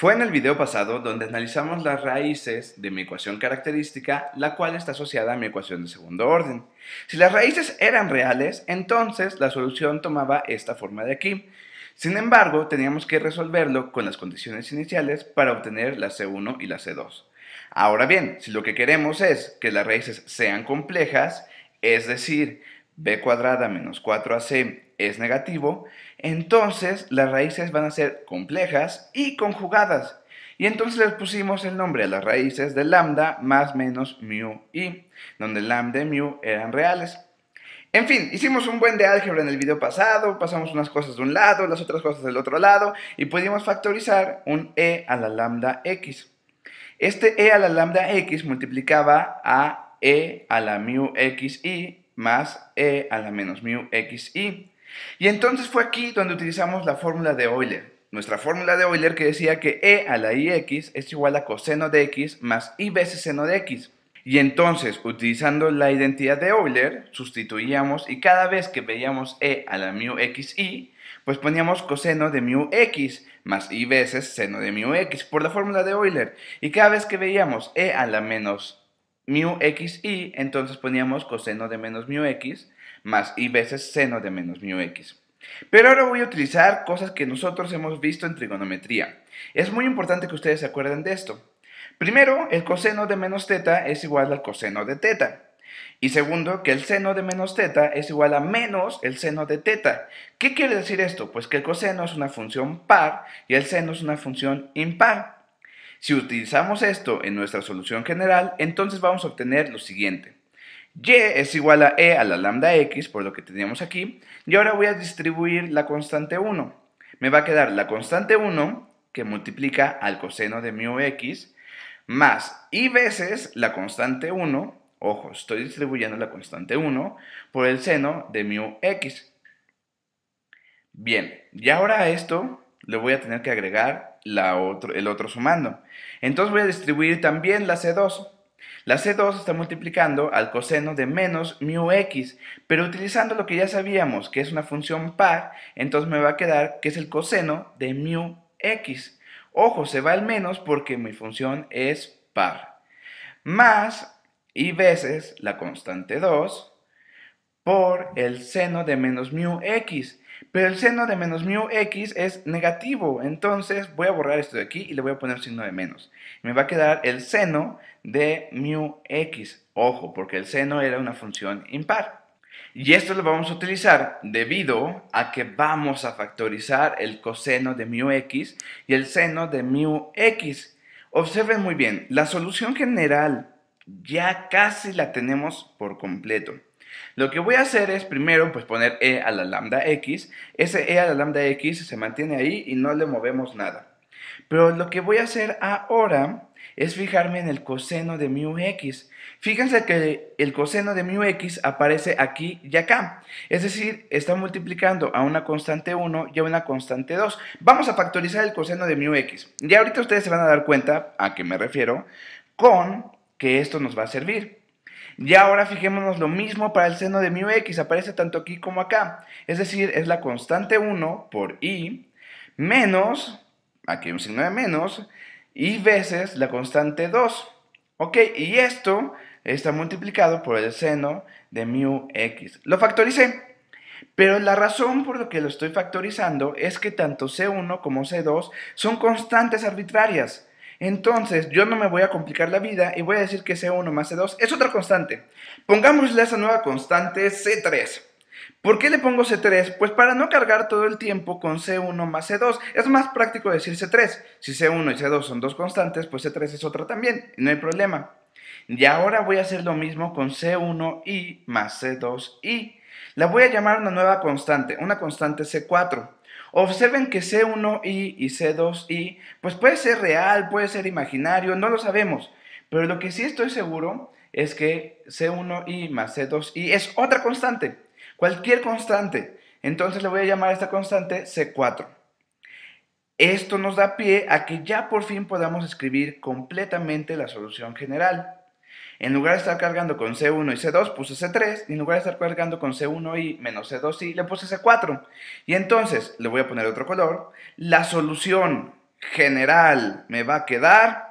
Fue en el video pasado donde analizamos las raíces de mi ecuación característica, la cual está asociada a mi ecuación de segundo orden. Si las raíces eran reales, entonces la solución tomaba esta forma de aquí. Sin embargo, teníamos que resolverlo con las condiciones iniciales para obtener la C1 y la C2. Ahora bien, si lo que queremos es que las raíces sean complejas, es decir, b cuadrada menos 4ac es negativo, entonces las raíces van a ser complejas y conjugadas. Y entonces les pusimos el nombre a las raíces de lambda más menos mu i, donde lambda y mu eran reales. En fin, hicimos un buen de álgebra en el video pasado, pasamos unas cosas de un lado, las otras cosas del otro lado, y pudimos factorizar un e a la lambda x. Este e a la lambda x multiplicaba a e a la mu i más e a la menos mu i. Y entonces fue aquí donde utilizamos la fórmula de Euler. Nuestra fórmula de Euler que decía que e a la ix es igual a coseno de x más i veces seno de x. Y entonces, utilizando la identidad de Euler, sustituíamos y cada vez que veíamos e a la mu i pues poníamos coseno de mu x más i veces seno de mu x por la fórmula de Euler. Y cada vez que veíamos e a la menos mu i entonces poníamos coseno de menos mu x más y veces seno de menos mu x. Pero ahora voy a utilizar cosas que nosotros hemos visto en trigonometría. Es muy importante que ustedes se acuerden de esto. Primero, el coseno de menos teta es igual al coseno de teta. Y segundo, que el seno de menos teta es igual a menos el seno de teta. ¿Qué quiere decir esto? Pues que el coseno es una función par y el seno es una función impar. Si utilizamos esto en nuestra solución general, entonces vamos a obtener lo siguiente. Y es igual a E a la lambda X, por lo que teníamos aquí. Y ahora voy a distribuir la constante 1. Me va a quedar la constante 1, que multiplica al coseno de mu X, más y veces la constante 1, ojo, estoy distribuyendo la constante 1, por el seno de mu X. Bien, y ahora a esto le voy a tener que agregar la otro, el otro sumando. Entonces voy a distribuir también la C2. La C2 está multiplicando al coseno de menos mu x, pero utilizando lo que ya sabíamos, que es una función par, entonces me va a quedar que es el coseno de mu x. Ojo, se va al menos porque mi función es par. Más y veces la constante 2 por el seno de menos mu x. Pero el seno de menos mu x es negativo, entonces voy a borrar esto de aquí y le voy a poner signo de menos. Me va a quedar el seno de mu x, ojo, porque el seno era una función impar. Y esto lo vamos a utilizar debido a que vamos a factorizar el coseno de mu x y el seno de mu x. Observen muy bien, la solución general ya casi la tenemos por completo. Lo que voy a hacer es primero pues poner e a la lambda x, ese e a la lambda x se mantiene ahí y no le movemos nada. Pero lo que voy a hacer ahora es fijarme en el coseno de mu x. Fíjense que el coseno de mu x aparece aquí y acá. Es decir, está multiplicando a una constante 1 y a una constante 2. Vamos a factorizar el coseno de mu x. Y ahorita ustedes se van a dar cuenta a qué me refiero con que esto nos va a servir. Y ahora fijémonos lo mismo para el seno de mu x, aparece tanto aquí como acá. Es decir, es la constante 1 por i menos, aquí un signo de menos, y veces la constante 2. Ok, y esto está multiplicado por el seno de mu x. Lo factoricé, pero la razón por la que lo estoy factorizando es que tanto c1 como c2 son constantes arbitrarias. Entonces, yo no me voy a complicar la vida y voy a decir que C1 más C2 es otra constante. Pongámosle a esa nueva constante C3. ¿Por qué le pongo C3? Pues para no cargar todo el tiempo con C1 más C2. Es más práctico decir C3. Si C1 y C2 son dos constantes, pues C3 es otra también. No hay problema. Y ahora voy a hacer lo mismo con C1i más C2i. La voy a llamar una nueva constante, una constante C4. Observen que C1i y C2i, pues puede ser real, puede ser imaginario, no lo sabemos. Pero lo que sí estoy seguro es que C1i más C2i es otra constante, cualquier constante. Entonces le voy a llamar a esta constante C4. Esto nos da pie a que ya por fin podamos escribir completamente la solución general. En lugar de estar cargando con C1 y C2, puse C3. Y en lugar de estar cargando con C1 y menos C2 y, le puse C4. Y entonces le voy a poner otro color. La solución general me va a quedar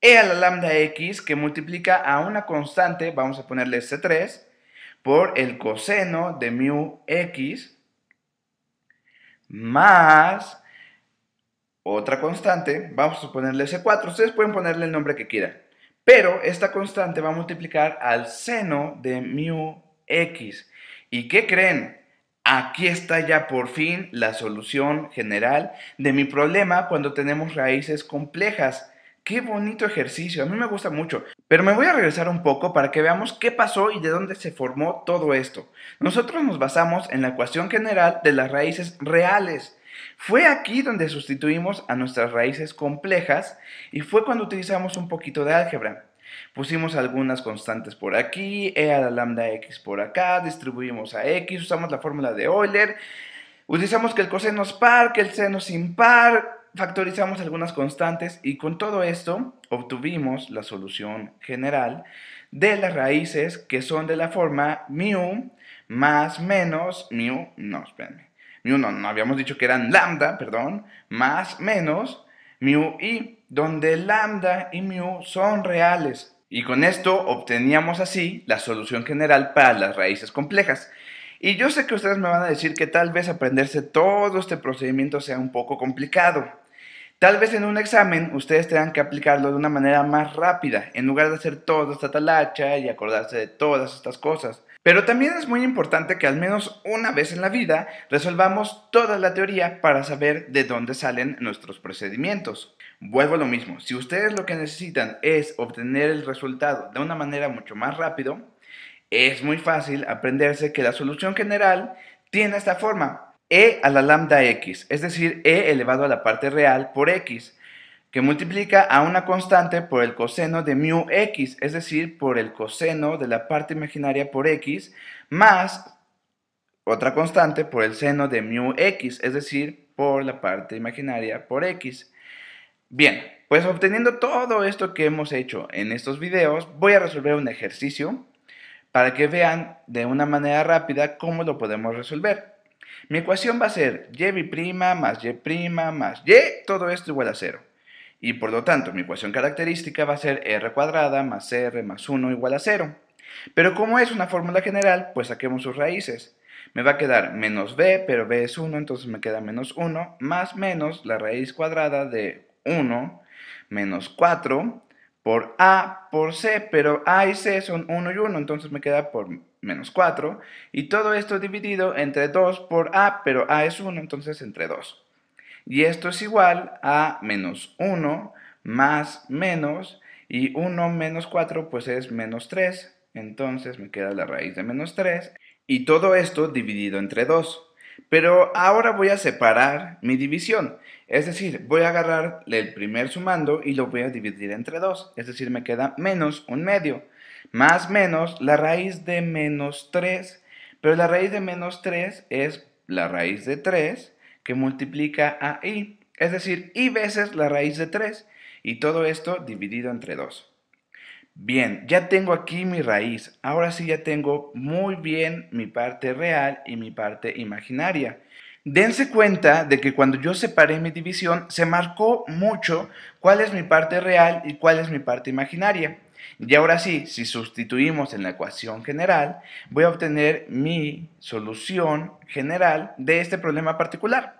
E a la lambda X que multiplica a una constante, vamos a ponerle C3, por el coseno de mu X más otra constante, vamos a ponerle C4. Ustedes pueden ponerle el nombre que quieran. Pero esta constante va a multiplicar al seno de mu x. ¿Y qué creen? Aquí está ya por fin la solución general de mi problema cuando tenemos raíces complejas. Qué bonito ejercicio, a mí me gusta mucho. Pero me voy a regresar un poco para que veamos qué pasó y de dónde se formó todo esto. Nosotros nos basamos en la ecuación general de las raíces reales. Fue aquí donde sustituimos a nuestras raíces complejas y fue cuando utilizamos un poquito de álgebra. Pusimos algunas constantes por aquí, e a la lambda x por acá, distribuimos a x, usamos la fórmula de Euler, utilizamos que el coseno es par, que el seno es impar, factorizamos algunas constantes y con todo esto obtuvimos la solución general de las raíces que son de la forma mu más menos mu, no, espérenme mu no, no habíamos dicho que eran lambda, perdón, más menos mu i, donde lambda y mu son reales. Y con esto obteníamos así la solución general para las raíces complejas. Y yo sé que ustedes me van a decir que tal vez aprenderse todo este procedimiento sea un poco complicado. Tal vez en un examen ustedes tengan que aplicarlo de una manera más rápida, en lugar de hacer toda esta talacha y acordarse de todas estas cosas. Pero también es muy importante que al menos una vez en la vida resolvamos toda la teoría para saber de dónde salen nuestros procedimientos. Vuelvo a lo mismo, si ustedes lo que necesitan es obtener el resultado de una manera mucho más rápido, es muy fácil aprenderse que la solución general tiene esta forma, e a la lambda x, es decir, e elevado a la parte real por x, que multiplica a una constante por el coseno de mu x, es decir, por el coseno de la parte imaginaria por x, más otra constante por el seno de mu x, es decir, por la parte imaginaria por x. Bien, pues obteniendo todo esto que hemos hecho en estos videos, voy a resolver un ejercicio para que vean de una manera rápida cómo lo podemos resolver. Mi ecuación va a ser y' más y' más y, todo esto igual a cero. Y por lo tanto, mi ecuación característica va a ser r cuadrada más r más 1 igual a 0. Pero como es una fórmula general, pues saquemos sus raíces. Me va a quedar menos b, pero b es 1, entonces me queda menos 1, más menos la raíz cuadrada de 1 menos 4 por a por c, pero a y c son 1 y 1, entonces me queda por menos 4, y todo esto dividido entre 2 por a, pero a es 1, entonces entre 2. Y esto es igual a menos 1 más menos, y 1 menos 4 pues es menos 3, entonces me queda la raíz de menos 3, y todo esto dividido entre 2. Pero ahora voy a separar mi división, es decir, voy a agarrar el primer sumando y lo voy a dividir entre 2, es decir, me queda menos un medio, más menos la raíz de menos 3, pero la raíz de menos 3 es la raíz de 3, que multiplica a i, es decir, i veces la raíz de 3, y todo esto dividido entre 2. Bien, ya tengo aquí mi raíz, ahora sí ya tengo muy bien mi parte real y mi parte imaginaria. Dense cuenta de que cuando yo separé mi división se marcó mucho cuál es mi parte real y cuál es mi parte imaginaria. Y ahora sí, si sustituimos en la ecuación general, voy a obtener mi solución general de este problema particular.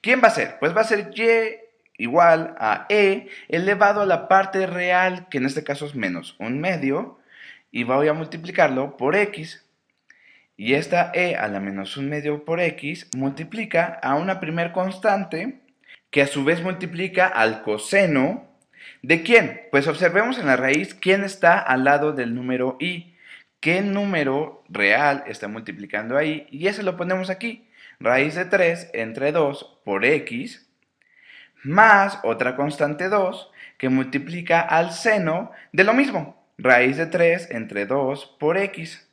¿Quién va a ser? Pues va a ser y igual a e elevado a la parte real, que en este caso es menos un medio, y voy a multiplicarlo por x, y esta e a la menos un medio por x multiplica a una primer constante, que a su vez multiplica al coseno, ¿de quién? Pues observemos en la raíz quién está al lado del número i, qué número real está multiplicando ahí, y ese lo ponemos aquí raíz de 3 entre 2 por x, más otra constante 2 que multiplica al seno de lo mismo, raíz de 3 entre 2 por x.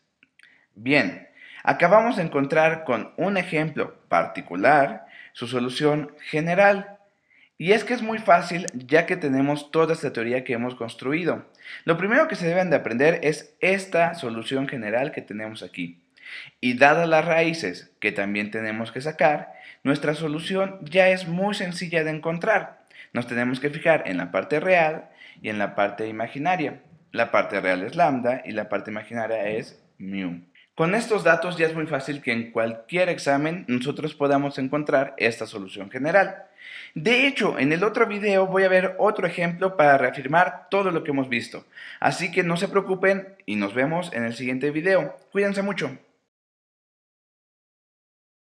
Bien, acabamos de encontrar con un ejemplo particular su solución general. Y es que es muy fácil ya que tenemos toda esta teoría que hemos construido. Lo primero que se deben de aprender es esta solución general que tenemos aquí. Y dadas las raíces que también tenemos que sacar, nuestra solución ya es muy sencilla de encontrar. Nos tenemos que fijar en la parte real y en la parte imaginaria. La parte real es lambda y la parte imaginaria es mu. Con estos datos ya es muy fácil que en cualquier examen nosotros podamos encontrar esta solución general. De hecho, en el otro video voy a ver otro ejemplo para reafirmar todo lo que hemos visto. Así que no se preocupen y nos vemos en el siguiente video. Cuídense mucho.